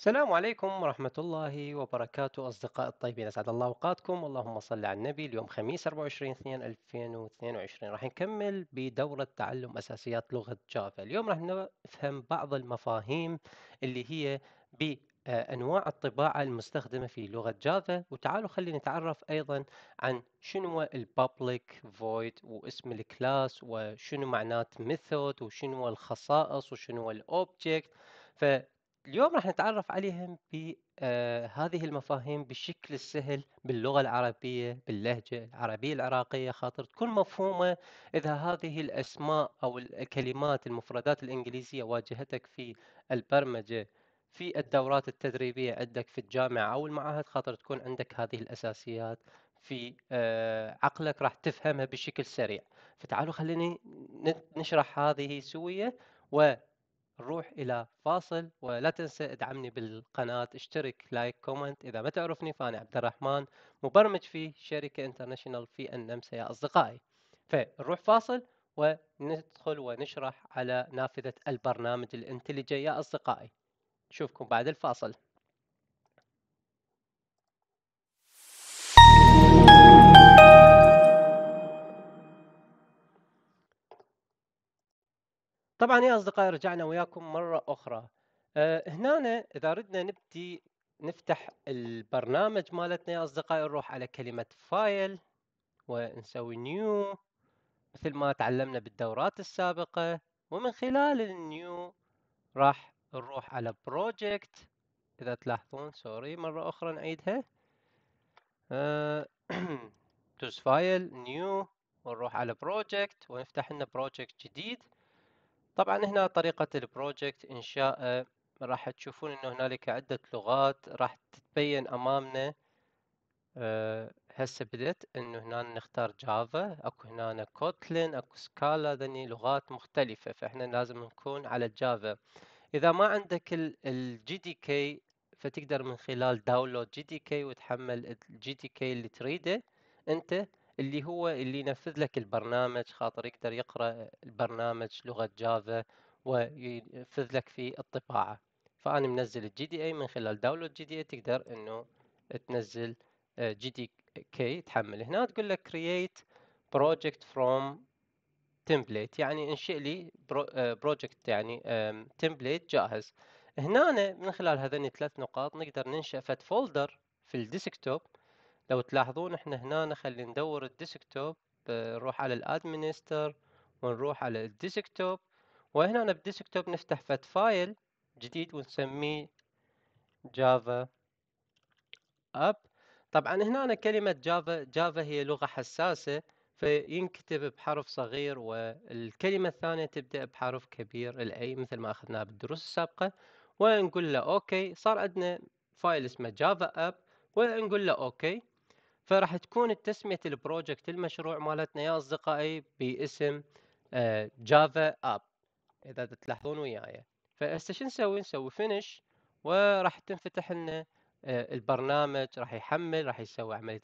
السلام عليكم ورحمة الله وبركاته أصدقاء الطيبين أسعد الله أوقاتكم اللهم صل على النبي اليوم خميس 24 2 2022 راح نكمل بدورة تعلم أساسيات لغة جافا اليوم راح نفهم بعض المفاهيم اللي هي بأنواع الطباعة المستخدمة في لغة جافا وتعالوا خلينا نتعرف أيضا عن شنو الببليك فويد واسم الكلاس وشنو معنات ميثود وشنو الخصائص وشنو الأوبجكت ف اليوم راح نتعرف عليهم بهذه آه، المفاهيم بالشكل السهل باللغة العربية باللهجة العربية العراقية خاطر تكون مفهومة إذا هذه الأسماء أو الكلمات المفردات الإنجليزية واجهتك في البرمجة في الدورات التدريبية عندك في الجامعة أو المعاهد خاطر تكون عندك هذه الأساسيات في آه، عقلك راح تفهمها بشكل سريع فتعالوا خليني نشرح هذه سوية و نروح الى فاصل ولا تنسى ادعمني بالقناه اشترك لايك كومنت اذا ما تعرفني فانا عبد الرحمن مبرمج في شركه انترناشونال في النمسا يا اصدقائي فنروح فاصل وندخل ونشرح على نافذه البرنامج الانتليجي يا اصدقائي نشوفكم بعد الفاصل طبعا يا أصدقائي رجعنا وياكم مرة أخرى أه هنا إذا ردنا نبدي نفتح البرنامج مالتنا يا أصدقائي نروح على كلمة فايل ونسوي نيو مثل ما تعلمنا بالدورات السابقة ومن خلال النيو راح نروح على بروجكت إذا تلاحظون سوري مرة أخرى نعيدها توس فايل نيو ونروح على بروجكت ونفتح لنا بروجكت جديد طبعا هنا طريقة البروجكت إنشائه راح تشوفون أنه هنالك عدة لغات راح تتبين أمامنا أه هسه بدت انه هنا نختار جافا اكو هنا كوتلين اكو سكالا ذني لغات مختلفة فاحنا لازم نكون على الجافا اذا ما عندك الجي دي كي فتقدر من خلال داونلود جي دي كي وتحمل الجي دي كي اللي تريده انت اللي هو اللي ينفذ لك البرنامج خاطر يقدر يقرأ البرنامج لغة جافا وينفذ لك في الطباعة فأنا منزل الجي دي اي من خلال داونلود جي دي اي تقدر انه تنزل جي دي كي تحمل هنا تقول لك create project from template يعني انشئ لي بروجكت آه، يعني template جاهز هنا من خلال هذين الثلاث نقاط نقدر ننشئ فد فولدر في الديسكتوب لو تلاحظون احنا هنا خلي ندور الديسكتوب آه، نروح على الادمنستر ونروح على الديسكتوب وهنا بالديسكتوب نفتح فت فايل جديد ونسميه جافا اب طبعا هنا كلمة جافا جافا هي لغة حساسة فينكتب بحرف صغير والكلمة الثانية تبدأ بحرف كبير الاي مثل ما اخذناه بالدروس السابقة ونقول له اوكي صار عندنا فايل اسمه جافا اب ونقول له اوكي فراح تكون تسميه البروجكت المشروع مالتنا يا اصدقائي باسم جافا آه، اب اذا تلاحظون وياي فهسه شو نسوي نسوي فينش وراح تنفتح لنا آه، البرنامج راح يحمل راح يسوي عمليه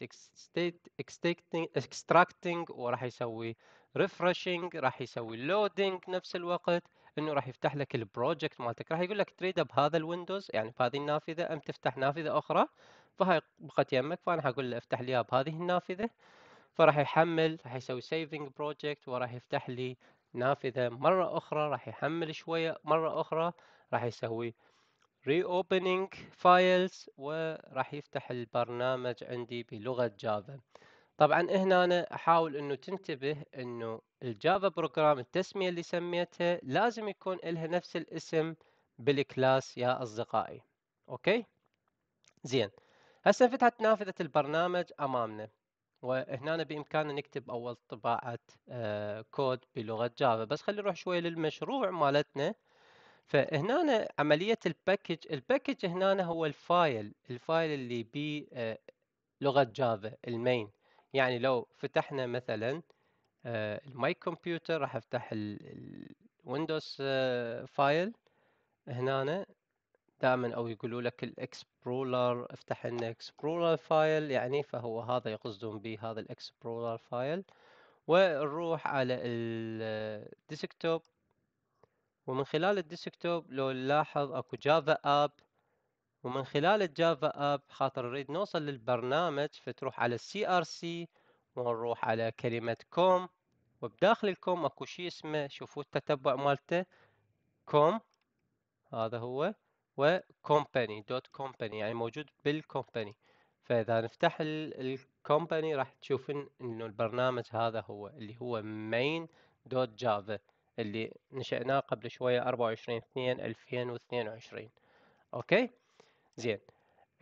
اكستراكتنج وراح يسوي ريفرشنج راح يسوي لودنج نفس الوقت انه راح يفتح لك البروجكت مالتك راح يقول لك تريده بهذا الويندوز يعني بهذه النافذه ام تفتح نافذه اخرى فهاي بقت يمك فانا حقول له افتح لي اياها بهذه النافذه فراح يحمل راح يسوي سيفنج بروجكت وراح يفتح لي نافذه مره اخرى راح يحمل شويه مره اخرى راح يسوي ري اوبننج فايلز وراح يفتح البرنامج عندي بلغه جافا طبعا هنا أنا احاول انه تنتبه انه الجافا بروجرام التسميه اللي سميتها لازم يكون لها نفس الاسم بالكلاس يا اصدقائي اوكي زين هسه فتحت نافذة البرنامج أمامنا وهنا بإمكاننا نكتب أول طباعة آه، كود بلغة جافا بس خلي نروح شوية للمشروع مالتنا فهنا عملية الباكج الباكج هنا هو الفايل الفايل اللي بي آه، لغة جافا المين يعني لو فتحنا مثلا آه، الماي كمبيوتر راح افتح الويندوز فايل هنا دائما او يقولوا لك الاكسبلورر افتح لنا اكسبلورر فايل يعني فهو هذا يقصدون به هذا الاكسبلورر فايل ونروح على الديسكتوب ومن خلال الديسكتوب لو نلاحظ اكو جافا اب ومن خلال الجافا اب خاطر نريد نوصل للبرنامج فتروح على السي ار سي ونروح على كلمة كوم وبداخل الكوم اكو شيء اسمه شوفوا التتبع مالته كوم هذا هو وcompany دوت company يعني موجود company فإذا نفتح الcompany راح تشوف إنه البرنامج هذا هو اللي هو main دوت جافا اللي نشأناه قبل شوية 24 2 2022 أوكي زين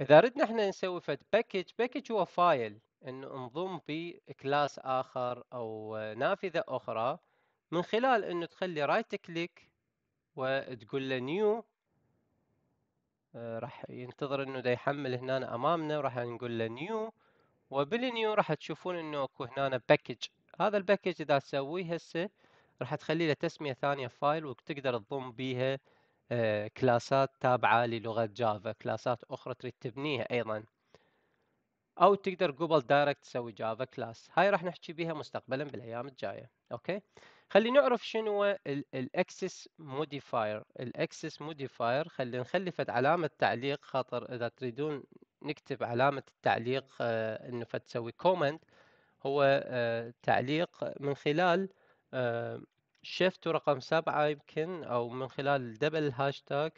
إذا ردنا إحنا نسوي فد باكج باكج هو فايل إنه به كلاس آخر أو نافذة أخرى من خلال إنه تخلي رايت كليك وتقول له نيو آه، راح ينتظر انه دا يحمل هنا امامنا وراح نقول له نيو وبالنيو راح تشوفون انه اكو هنا باكج هذا الباكج اذا تسويه هسه راح تخلي له تسميه ثانيه فايل وتقدر تضم بيها آه، كلاسات تابعه للغه جافا كلاسات اخرى تريد تبنيها ايضا او تقدر جوجل دايركت تسوي جافا كلاس هاي راح نحكي بيها مستقبلا بالايام الجايه اوكي خلينا نعرف شنو الاكسس موديفاير الاكسس موديفاير خلينا نخلي فد علامه تعليق خاطر اذا تريدون نكتب علامه التعليق آه انه فتسوي كومنت هو آه تعليق من خلال آه رقم سبعة يمكن أو من خلال دبل هاشتاج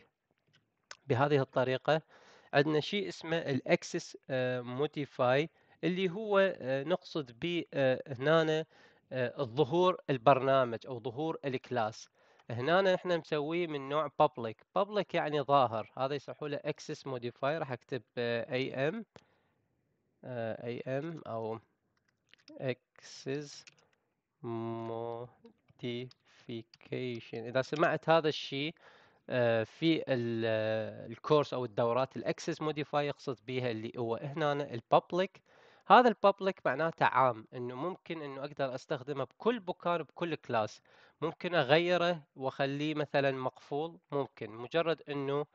بهذه الطريقة عندنا شيء اسمه الاكسس آه، موديفاي اللي هو آه، نقصد به آه، هنا آه، ظهور البرنامج او ظهور الكلاس هنا احنا مسويه من نوع public public يعني ظاهر هذا يصحوا له access modifier راح اكتب آه، am آه، am او access modification اذا سمعت هذا الشيء في الكورس او الدورات الاكسس موديفاي يقصد بها اللي هو هنا الببليك هذا الببليك معناته عام انه ممكن انه اقدر استخدمه بكل مكان بكل كلاس ممكن اغيره واخليه مثلا مقفول ممكن مجرد انه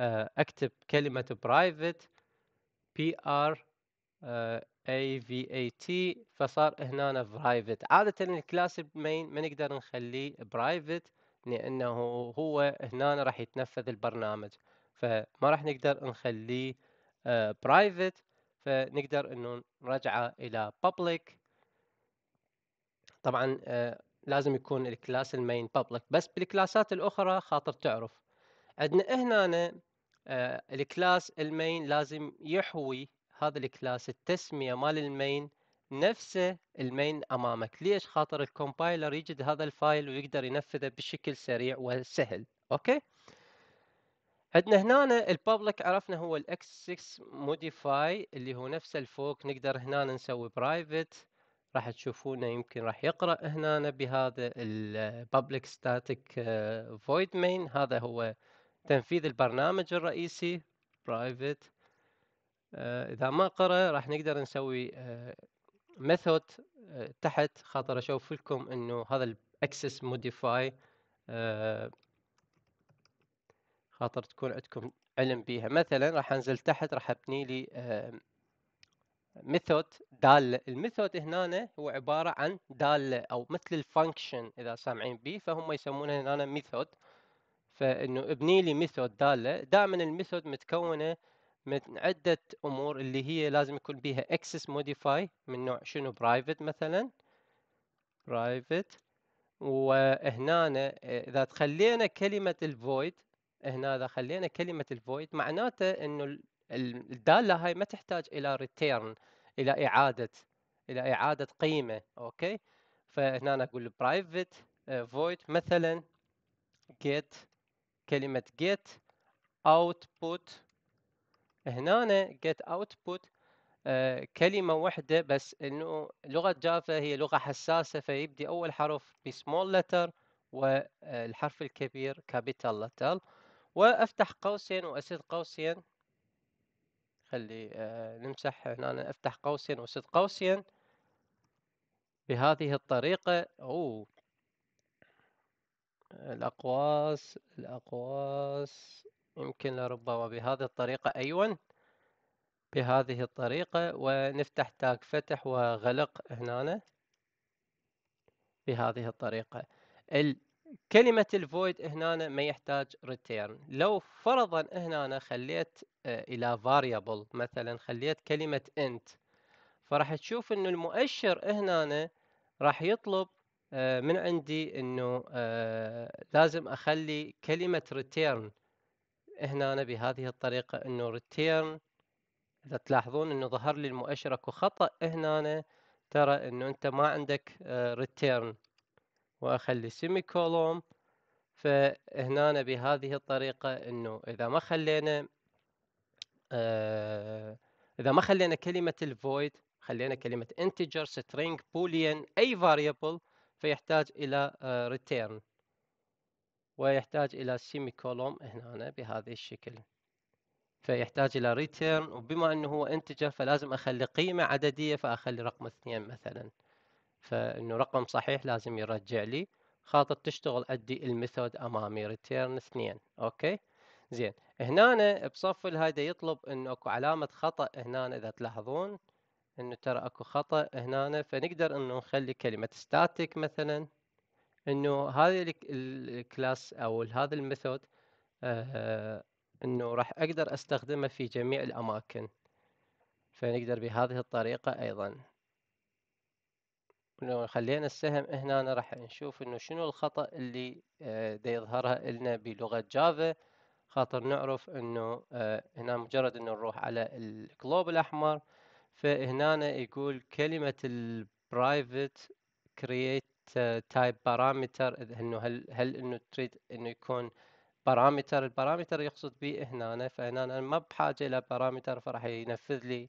آه، اكتب كلمة برايفت بي ار اي في اي تي فصار هنا برايفت عادة الكلاس المين ما نقدر نخليه برايفت لانه هو هنا راح يتنفذ البرنامج فما راح نقدر نخليه برايفت آه، فنقدر انه نرجعه الى public طبعا آه، لازم يكون الكلاس المين public بس بالكلاسات الاخرى خاطر تعرف عندنا هنا آه، الكلاس المين لازم يحوي هذا الكلاس التسميه مال المين نفسه المين امامك ليش خاطر الكومبايلر يجد هذا الفايل ويقدر ينفذه بشكل سريع وسهل اوكي عندنا هنا الببليك عرفنا هو الاكس 6 موديفاي اللي هو نفسه الفوق نقدر هنا نسوي برايفت راح تشوفونه يمكن راح يقرا هنا بهذا الببليك ستاتيك فويد مين هذا هو تنفيذ البرنامج الرئيسي برايفت آه، اذا ما قرا راح نقدر نسوي ميثود آه، آه، تحت خاطر اشوف لكم انه هذا الاكسس موديفاي خاطر تكون عندكم علم بيها مثلا راح انزل تحت راح ابني لي ميثود دال الميثود هنا هو عبارة عن دال أو مثل الفانكشن إذا سامعين به فهم يسمونه هنا ميثود فإنه ابني لي ميثود دالة دائما الميثود متكونة من عدة أمور اللي هي لازم يكون بها اكسس موديفاي من نوع شنو برايفت مثلا برايفت وهنا إذا تخلينا كلمة الفويد هنا اذا خلينا كلمه الفويد معناته انه الداله هاي ما تحتاج الى ريتيرن الى اعاده الى اعاده قيمه اوكي فهنا نقول برايفت آه، فويد مثلا get كلمه get output هنا get output آه، كلمة واحدة بس إنه لغة جافا هي لغة حساسة فيبدي أول حرف بسمول letter والحرف آه، الكبير capital letter وافتح قوسين واسد قوسين خلي آه، نمسح هنا افتح قوسين واسد قوسين بهذه الطريقة أو الأقواس الأقواس يمكن لربما بهذه الطريقة أيضا بهذه الطريقة ونفتح تاج فتح وغلق هنا بهذه الطريقة كلمة الفويد هنا ما يحتاج ريتيرن لو فرضا هنا خليت آه، إلى فاريبل مثلا خليت كلمة انت فراح تشوف انه المؤشر هنا راح يطلب آه، من عندي انه آه، لازم اخلي كلمة ريتيرن هنا بهذه الطريقة انه ريتيرن اذا تلاحظون انه ظهر لي المؤشر اكو خطأ هنا ترى انه انت ما عندك ريتيرن واخلي سيمي كولوم فهنا بهذه الطريقة انه اذا ما خلينا آه اذا ما خلينا كلمة الفويد خلينا كلمة integer string boolean اي variable فيحتاج الى ريتيرن آه، return ويحتاج الى سيمي كولوم هنا بهذا الشكل فيحتاج الى return وبما انه هو integer فلازم اخلي قيمة عددية فاخلي رقم اثنين مثلا فانه رقم صحيح لازم يرجع لي خاطر تشتغل ادي الميثود امامي ريتيرن اثنين اوكي زين هنا بصف هذا يطلب انه اكو علامه خطا هنا اذا تلاحظون انه ترى اكو خطا هنا فنقدر انه نخلي كلمه ستاتيك مثلا انه هذه الكلاس او هذا الميثود آه، انه راح اقدر استخدمه في جميع الاماكن فنقدر بهذه الطريقه ايضا لو خلينا السهم هنا راح نشوف انه شنو الخطأ اللي آه، دا يظهرها لنا بلغة جافا خاطر نعرف انه آه، هنا مجرد انه نروح على الجلوب الاحمر فهنا يقول كلمة البرايفت كرييت تايب بارامتر انه هل هل انه تريد انه يكون بارامتر البارامتر يقصد به هنا فهنا انا ما بحاجة الى بارامتر فراح ينفذ لي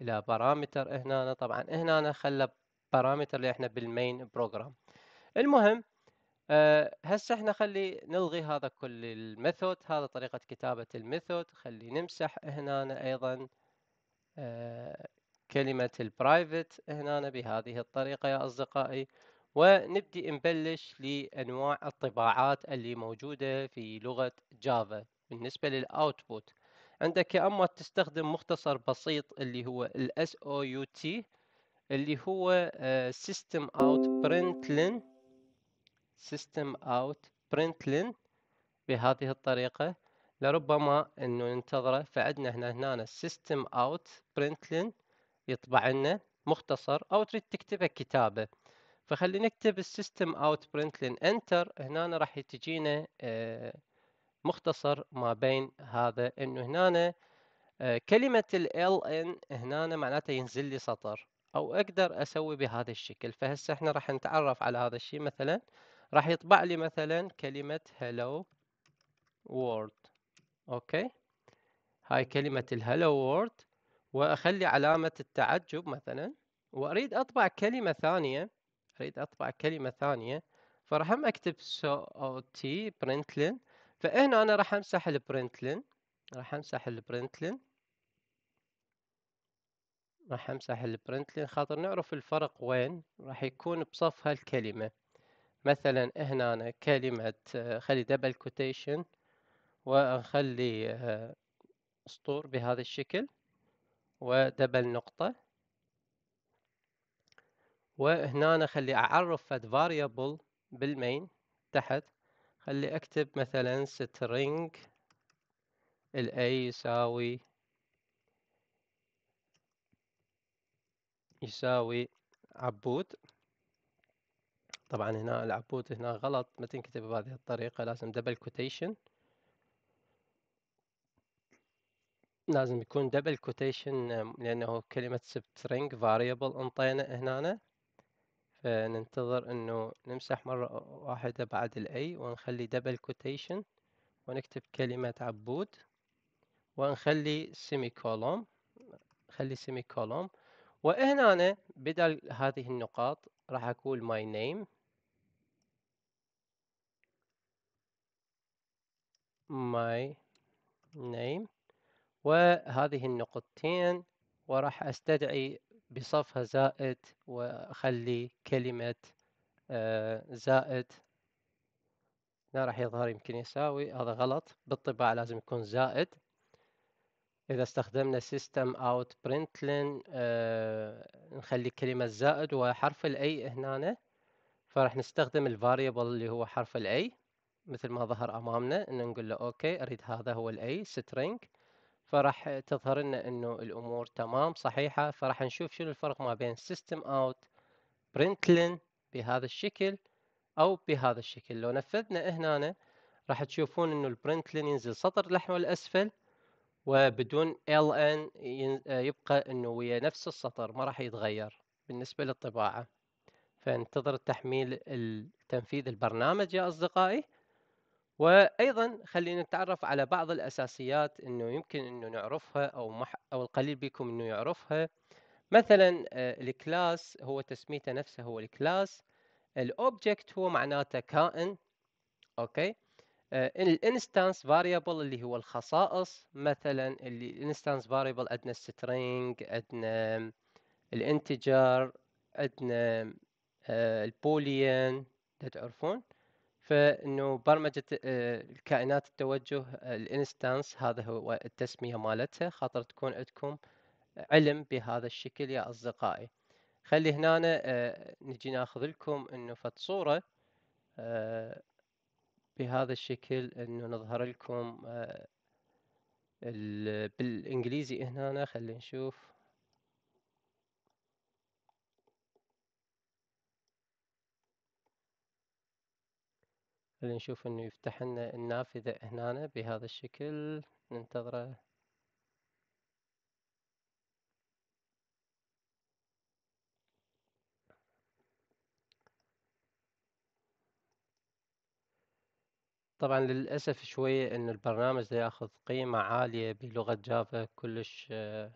الى بارامتر هنا طبعا هنا خلى بارامتر اللي احنا بالمين بروجرام المهم آه، هسه احنا خلي نلغي هذا كل الميثود هذا طريقة كتابة الميثود خلي نمسح هنا ايضا آه، كلمة البرايفت هنا بهذه الطريقة يا أصدقائي ونبدي نبلش لأنواع الطباعات اللي موجودة في لغة جافا بالنسبة للأوتبوت عندك يا أما تستخدم مختصر بسيط اللي هو ال SOUT اللي هو آه، system out println system out println بهذه الطريقة لربما انه ننتظره فعندنا هنا هنا system out println يطبع لنا مختصر او تريد تكتبه كتابة فخلي نكتب السيستم اوت println انتر هنا راح تجينا آه، مختصر ما بين هذا انه هنا آه، كلمة ال ln هنا معناته ينزل لي سطر او اقدر اسوي بهذا الشكل فهسه احنا راح نتعرف على هذا الشيء مثلا راح يطبع لي مثلا كلمة hello world اوكي هاي كلمة الهلو world واخلي علامة التعجب مثلا واريد اطبع كلمة ثانية اريد اطبع كلمة ثانية فراح اكتب so ot فهنا انا راح امسح البرنتلن راح امسح البرنتلن راح امسح البرنت لان خاطر نعرف الفرق وين راح يكون بصف هالكلمة مثلا هنا أنا كلمة آه، خلي دبل كوتيشن وأخلي آه، سطور بهذا الشكل ودبل نقطة وهنا أنا خلي أعرف فد variable بالمين تحت خلي أكتب مثلا string الاي يساوي يساوي عبود طبعا هنا العبود هنا غلط ما تنكتب بهذه الطريقة لازم دبل كوتيشن لازم يكون دبل كوتيشن لأنه كلمة سبترينج فاريبل انطينا هنا فننتظر انه نمسح مرة واحدة بعد الاي ونخلي دبل كوتيشن ونكتب كلمة عبود ونخلي سيمي كولوم خلي سيمي كولوم وهنا أنا بدل هذه النقاط راح أقول my name my name وهذه النقطتين وراح أستدعي بصفها زائد وأخلي كلمة آه، زائد هنا راح يظهر يمكن يساوي هذا غلط بالطباعة لازم يكون زائد إذا استخدمنا system out println آه نخلي كلمة زائد وحرف الاي هنا فراح نستخدم الفاريبل اللي هو حرف الاي مثل ما ظهر أمامنا إن نقول له أوكي أريد هذا هو الاي string فراح تظهر لنا إنه الأمور تمام صحيحة فراح نشوف شنو الفرق ما بين system out println بهذا الشكل أو بهذا الشكل لو نفذنا هنا راح تشوفون إنه البرنتلن ينزل سطر نحو الأسفل وبدون ln آه، يبقى انه ويا نفس السطر ما راح يتغير بالنسبة للطباعة فانتظر التحميل تنفيذ البرنامج يا أصدقائي وأيضا خلينا نتعرف على بعض الأساسيات أنه يمكن أنه نعرفها أو, مح أو القليل بكم أنه يعرفها مثلا آه، الكلاس هو تسميته نفسه هو الكلاس الأوبجكت هو معناته كائن أوكي الانستانس آه، فاريبل اللي هو الخصائص مثلا اللي الانستانس فاريبل عندنا السترينج عندنا الانتجر عندنا آه، البوليان تعرفون فانه برمجه آه، الكائنات التوجه الانستانس هذا هو التسميه مالتها خاطر تكون عندكم علم بهذا الشكل يا اصدقائي خلي هنا نجي ناخذ لكم انه فد صوره بهذا الشكل انه نظهر لكم آه، بالانجليزي هنا خلينا نشوف خلينا نشوف انه يفتح لنا النافذة هنا بهذا الشكل ننتظره طبعًا للأسف شوية إنه البرنامج ده ياخذ قيمة عالية بلغة جافا كلش آه،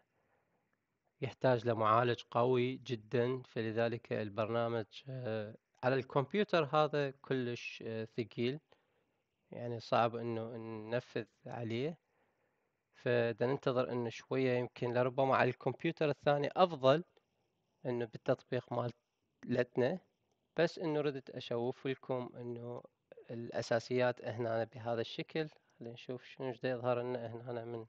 يحتاج لمعالج قوي جدًا، فلذلك البرنامج آه، على الكمبيوتر هذا كلش آه، ثقيل، يعني صعب إنه ننفذ عليه، فدننتظر إنه شوية يمكن لربما على الكمبيوتر الثاني أفضل إنه بالتطبيق مالتنا، بس إنه ردت أشوفلكم إنه الاساسيات هنا بهذا الشكل خلينا نشوف شنو جدا يظهر لنا هنا من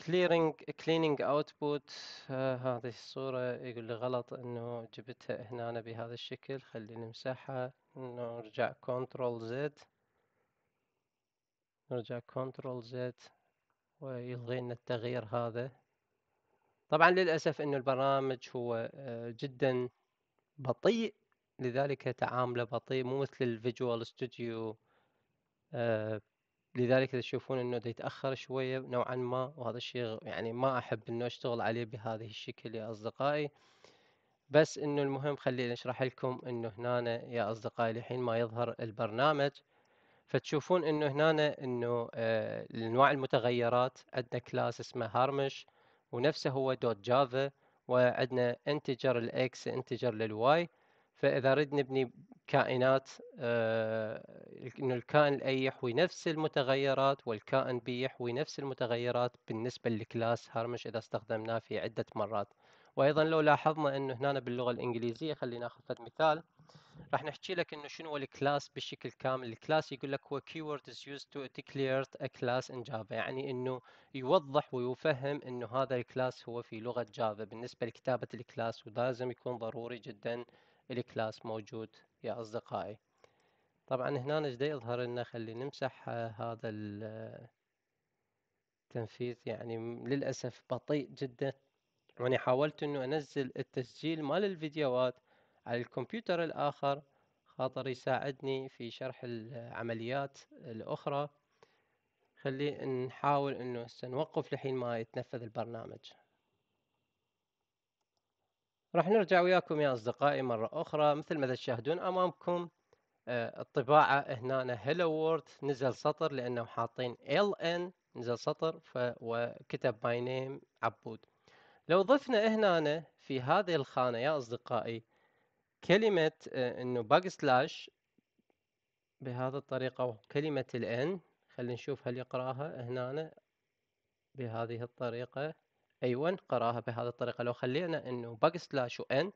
clearing cleaning output آه هذه الصورة يقول لي غلط انه جبتها هنا بهذا الشكل خلي نمسحها نرجع كنترول زد نرجع كنترول زد ويلغي لنا التغيير هذا طبعا للأسف انه البرنامج هو آه، جدا بطيء لذلك تعامله بطيء مو مثل الفيجوال ستوديو آه، لذلك اذا تشوفون انه يتاخر شويه نوعا ما وهذا الشيء يعني ما احب انه اشتغل عليه بهذه الشكل يا اصدقائي بس انه المهم خليني اشرح لكم انه هنا يا اصدقائي الحين ما يظهر البرنامج فتشوفون انه هنا انه آه انواع المتغيرات عندنا كلاس اسمه هارمش ونفسه هو دوت جافا وعندنا انتجر الاكس انتجر للواي فاذا رد نبني كائنات آه انه الكائن الاي يحوي نفس المتغيرات والكائن بي يحوي نفس المتغيرات بالنسبه لكلاس هارمش اذا استخدمناه في عده مرات وايضا لو لاحظنا انه هنا باللغه الانجليزيه خلينا ناخذ مثال راح نحكي لك انه شنو هو الكلاس بشكل كامل الكلاس يقول لك هو keyword is used to declare a class in Java يعني انه يوضح ويفهم انه هذا الكلاس هو في لغه جافا بالنسبه لكتابه الكلاس ولازم يكون ضروري جدا الكلاس موجود يا أصدقائي طبعا هنا نجد يظهر لنا خلي نمسح آه، هذا التنفيذ آه، يعني للأسف بطيء جدا وأنا حاولت أنه أنزل التسجيل مال الفيديوهات على الكمبيوتر الآخر خاطر يساعدني في شرح العمليات الأخرى خلي نحاول أنه نوقف لحين ما يتنفذ البرنامج راح نرجع وياكم يا أصدقائي مرة أخرى مثل ما تشاهدون أمامكم آه، الطباعة هنا هلو وورد نزل سطر لأنه حاطين LN نزل سطر ف... وكتب ماي نيم عبود لو ضفنا هنا في هذه الخانة يا أصدقائي كلمة آه، إنه باك سلاش بهذه الطريقة وكلمه الان خلينا نشوف هل يقراها هنا بهذه الطريقة أيوة قراها بهذه الطريقة لو خلينا إنه باك سلاش وإن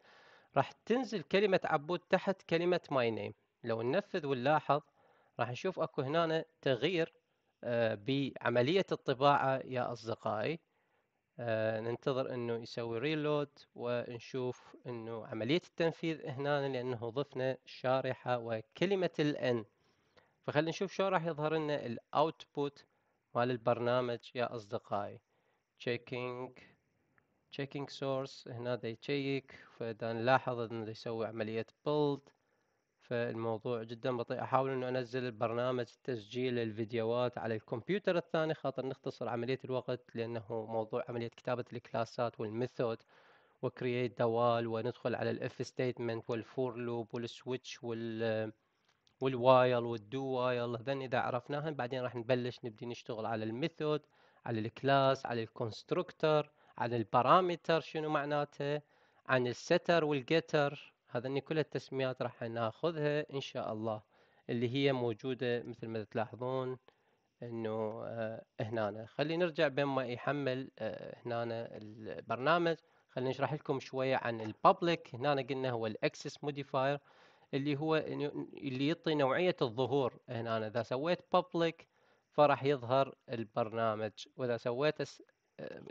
راح تنزل كلمة عبود تحت كلمة ماي نيم لو ننفذ ونلاحظ راح نشوف اكو هنا تغيير آه، بعملية الطباعة يا أصدقائي آه، ننتظر أنه يسوي ريلود ونشوف أنه عملية التنفيذ هنا لأنه ضفنا شارحة وكلمة الان فخلينا نشوف شو راح يظهر لنا الأوتبوت مال البرنامج يا أصدقائي checking checking source هنا دا يشيك فإذا نلاحظ أنه يسوي عملية build فالموضوع جدا بطيء أحاول أنه أنزل برنامج تسجيل الفيديوهات على الكمبيوتر الثاني خاطر نختصر عملية الوقت لأنه موضوع عملية كتابة الكلاسات والميثود وكرييت دوال وندخل على الاف ستيتمنت والفور لوب والسويتش وال والوايل والدو وايل اذا عرفناهم بعدين راح نبلش نبدي نشتغل على الميثود على الكلاس على الكونستركتر على البارامتر شنو معناته عن الستر والجيتر هذني كل التسميات راح ناخذها ان شاء الله اللي هي موجوده مثل ما تلاحظون انه هنا آه، خلينا نرجع بين ما يحمل آه، هنا البرنامج خلينا نشرح لكم شويه عن البابليك هنا قلنا هو الاكسس موديفاير اللي هو اللي يعطي نوعيه الظهور هنا اذا سويت بابليك فراح يظهر البرنامج واذا سويت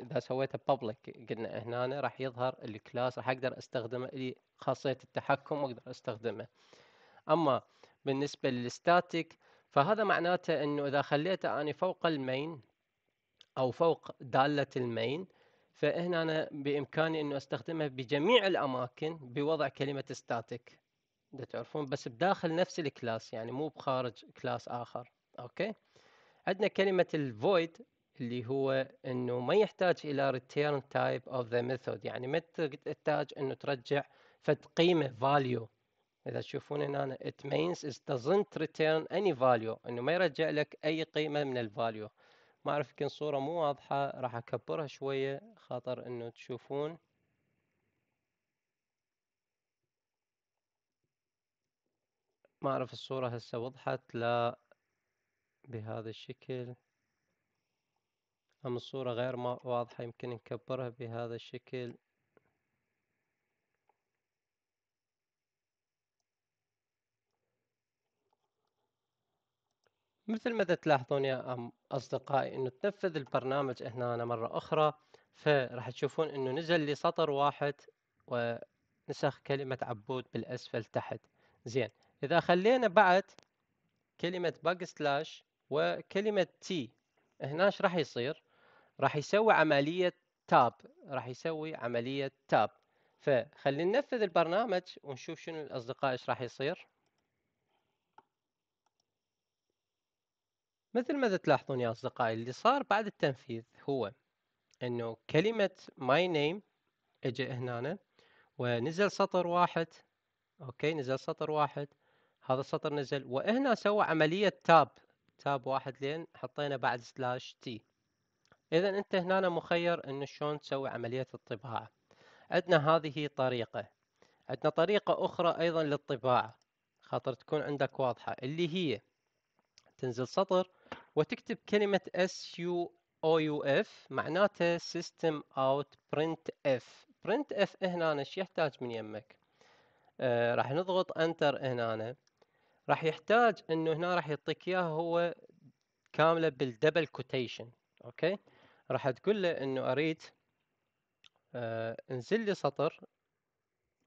اذا سويته بابليك قلنا هنا راح يظهر الكلاس راح اقدر استخدمه لي خاصيه التحكم واقدر استخدمه اما بالنسبه للستاتيك فهذا معناته انه اذا خليته اني فوق المين او فوق داله المين فهنا أنا بامكاني انه استخدمه بجميع الاماكن بوضع كلمه ستاتيك تعرفون بس بداخل نفس الكلاس يعني مو بخارج كلاس اخر اوكي عندنا كلمة void اللي هو انه ما يحتاج الى return type of the method يعني ما تحتاج انه ترجع فد قيمة value اذا تشوفون هنا it means it doesn't return any value انه ما يرجع لك اي قيمة من الفاليو ما اعرف يمكن صورة مو واضحة راح اكبرها شوية خاطر انه تشوفون ما اعرف الصورة هسه وضحت لا بهذا الشكل أم الصورة غير ما واضحة يمكن نكبرها بهذا الشكل مثل ما تلاحظون يا أصدقائي أنه تنفذ البرنامج هنا مرة أخرى فراح تشوفون أنه نزل لي سطر واحد ونسخ كلمة عبود بالأسفل تحت زين إذا خلينا بعد كلمة باك سلاش وكلمة تي هنا ايش راح يصير راح يسوي عملية تاب راح يسوي عملية تاب فخلينا ننفذ البرنامج ونشوف شنو الأصدقاء ايش راح يصير مثل ما تلاحظون يا أصدقائي اللي صار بعد التنفيذ هو أنه كلمة my name اجى هنا ونزل سطر واحد أوكي نزل سطر واحد هذا السطر نزل وهنا سوى عملية تاب تاب واحد لين حطينا بعد سلاش تي اذا انت هنا مخير انه شلون تسوي عملية الطباعة عندنا هذه طريقة عندنا طريقة اخرى ايضا للطباعة خاطر تكون عندك واضحة اللي هي تنزل سطر وتكتب كلمة اس يو او يو اف معناته سيستم اوت برنت اف برنت اف هنا ايش يحتاج من يمك آه راح نضغط انتر هنا راح يحتاج انه هنا راح يعطيك اياها هو كامله بالدبل كوتيشن اوكي راح تقول له انه اريد آه انزل لي سطر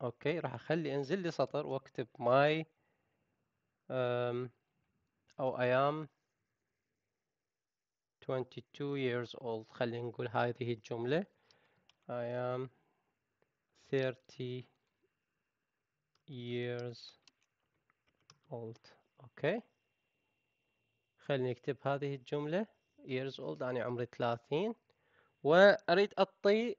اوكي راح اخلي انزل لي سطر واكتب ماي او ام 22 years old خلينا نقول هذه الجملة I am 30 years old اوكي خليني اكتب هذه الجملة years old أنا عمري 30 وأريد اطي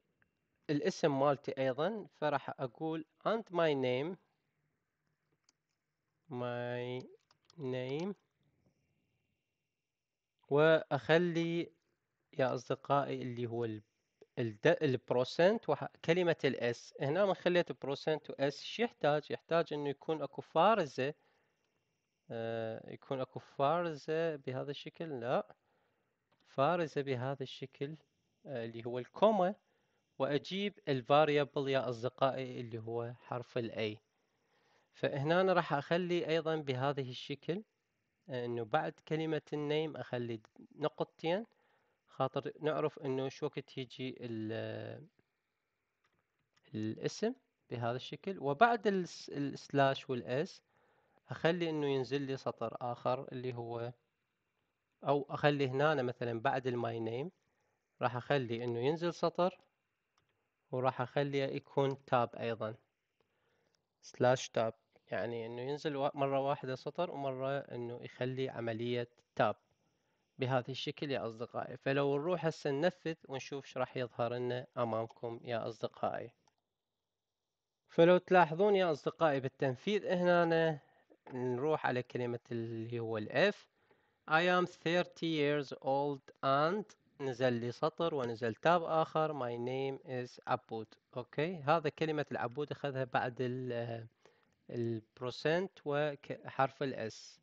الاسم مالتي أيضا فراح أقول and my name my name وأخلي يا أصدقائي اللي هو البروسنت وكلمة الاس هنا ما خليت بروسنت واس شو يحتاج؟ يحتاج انه يكون اكو فارزة آه، يكون اكو فارزة بهذا الشكل لا فارزة بهذا الشكل آه، اللي هو الكومة واجيب الفاريبل يا اصدقائي اللي هو حرف الاي فهنا أنا راح اخلي ايضا بهذه الشكل آه، انه بعد كلمة النيم اخلي نقطتين خاطر نعرف انه شو وقت يجي الاسم بهذا الشكل وبعد السلاش والاس اخلي انه ينزل لي سطر اخر اللي هو او اخلي هنا مثلا بعد الماي نيم راح اخلي انه ينزل سطر وراح اخليه يكون تاب ايضا سلاش تاب يعني انه ينزل مرة واحدة سطر ومرة انه يخلي عملية تاب بهذا الشكل يا اصدقائي فلو نروح هسه ننفذ ونشوف ايش راح يظهر لنا امامكم يا اصدقائي فلو تلاحظون يا اصدقائي بالتنفيذ هنا نروح على كلمة اللي هو الاف I am 30 years old and نزل لي سطر ونزل تاب آخر My name is عبود أوكي هذا كلمة العبود أخذها بعد البروسنت آه، وحرف الاس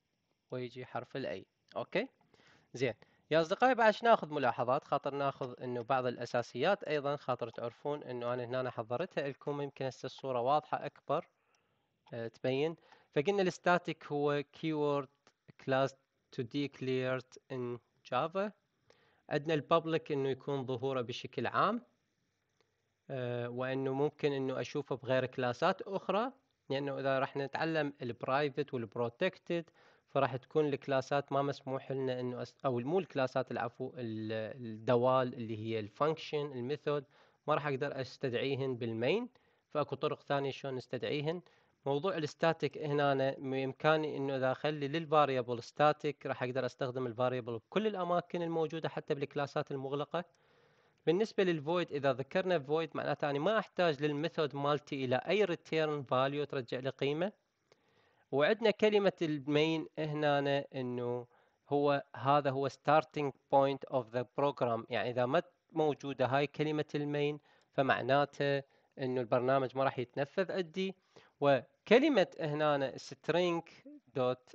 ويجي حرف الاي أوكي زين يا أصدقائي بعد ناخذ ملاحظات خاطر ناخذ إنه بعض الأساسيات أيضا خاطر تعرفون إنه أنا هنا حضرتها لكم يمكن هسه الصورة واضحة أكبر آه، تبين فقلنا الستاتيك هو keyword class to declared in Java عندنا الببليك انه يكون ظهوره بشكل عام أه وانه ممكن انه اشوفه بغير كلاسات اخرى لانه اذا راح نتعلم البرايفت والبروتكتد فراح تكون الكلاسات ما مسموح لنا انه أس... او مو الكلاسات العفو الدوال اللي هي الفانكشن الميثود ما راح اقدر استدعيهن بالمين فاكو طرق ثانيه شلون نستدعيهن موضوع الستاتيك هنا بامكاني انه اذا اخلي للفاريبل ستاتيك راح اقدر استخدم الفاريبل بكل الاماكن الموجوده حتى بالكلاسات المغلقه بالنسبه للفويد اذا ذكرنا فويد معناته اني ما احتاج للميثود مالتي الى اي ريتيرن فاليو ترجع لي قيمه وعندنا كلمه المين هنا انه هو هذا هو starting point of the program يعني اذا ما موجوده هاي كلمه المين فمعناته انه البرنامج ما راح يتنفذ عندي و كلمه هنا string dot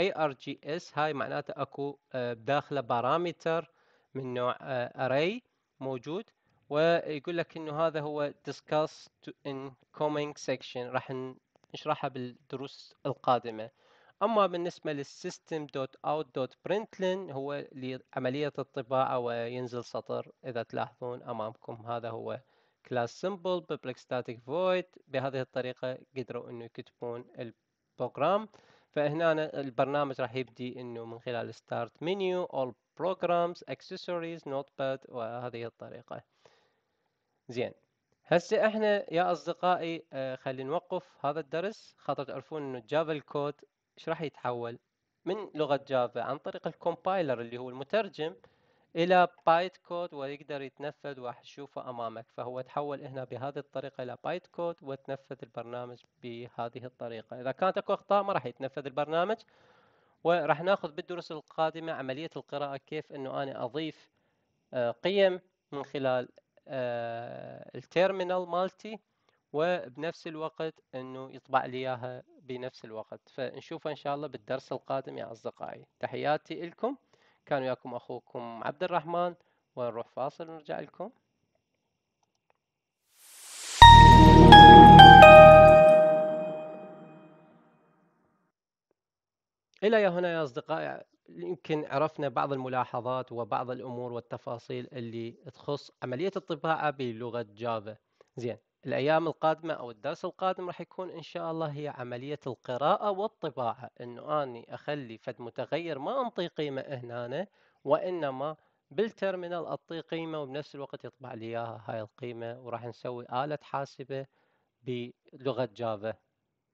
args هاي معناته اكو آه، داخله بارامتر من نوع آه، array موجود ويقول لك انه هذا هو discuss in coming section راح نشرحها بالدروس القادمه اما بالنسبه للsystem dot out dot println هو لعمليه الطباعه وينزل سطر اذا تلاحظون امامكم هذا هو كلاس سمبل public static void بهذه الطريقه قدروا انه يكتبون البروجرام فهنا البرنامج راح يبدي انه من خلال start menu all programs accessories notepad وهذه الطريقه زين هسه احنا يا اصدقائي آه، خلينا نوقف هذا الدرس خاطر تعرفون انه جافا الكود ايش راح يتحول من لغه جافا عن طريق الكومبايلر اللي هو المترجم الى بايت كود ويقدر يتنفذ تشوفه امامك فهو تحول هنا بهذه الطريقه الى بايت كود وتنفذ البرنامج بهذه الطريقه اذا كانت اكو اخطاء ما راح يتنفذ البرنامج وراح ناخذ بالدروس القادمه عمليه القراءه كيف انه انا اضيف آه، قيم من خلال التيرمينال آه، مالتي وبنفس الوقت انه يطبع لي اياها بنفس الوقت فنشوفه ان شاء الله بالدرس القادم يا اصدقائي تحياتي لكم كان وياكم أخوكم عبد الرحمن ونروح فاصل ونرجع لكم إلى هنا يا أصدقائي يمكن عرفنا بعض الملاحظات وبعض الأمور والتفاصيل اللي تخص عملية الطباعة بلغة جافا زين الأيام القادمة أو الدرس القادم راح يكون إن شاء الله هي عملية القراءة والطباعة إنه أني أخلي فد متغير ما أنطي قيمة هنا وإنما بالترمينال أطي قيمة وبنفس الوقت يطبع لي إياها هاي القيمة وراح نسوي آلة حاسبة بلغة جافا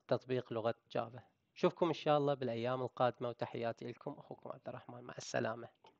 تطبيق لغة جافا أشوفكم إن شاء الله بالأيام القادمة وتحياتي لكم أخوكم عبد الرحمن مع السلامة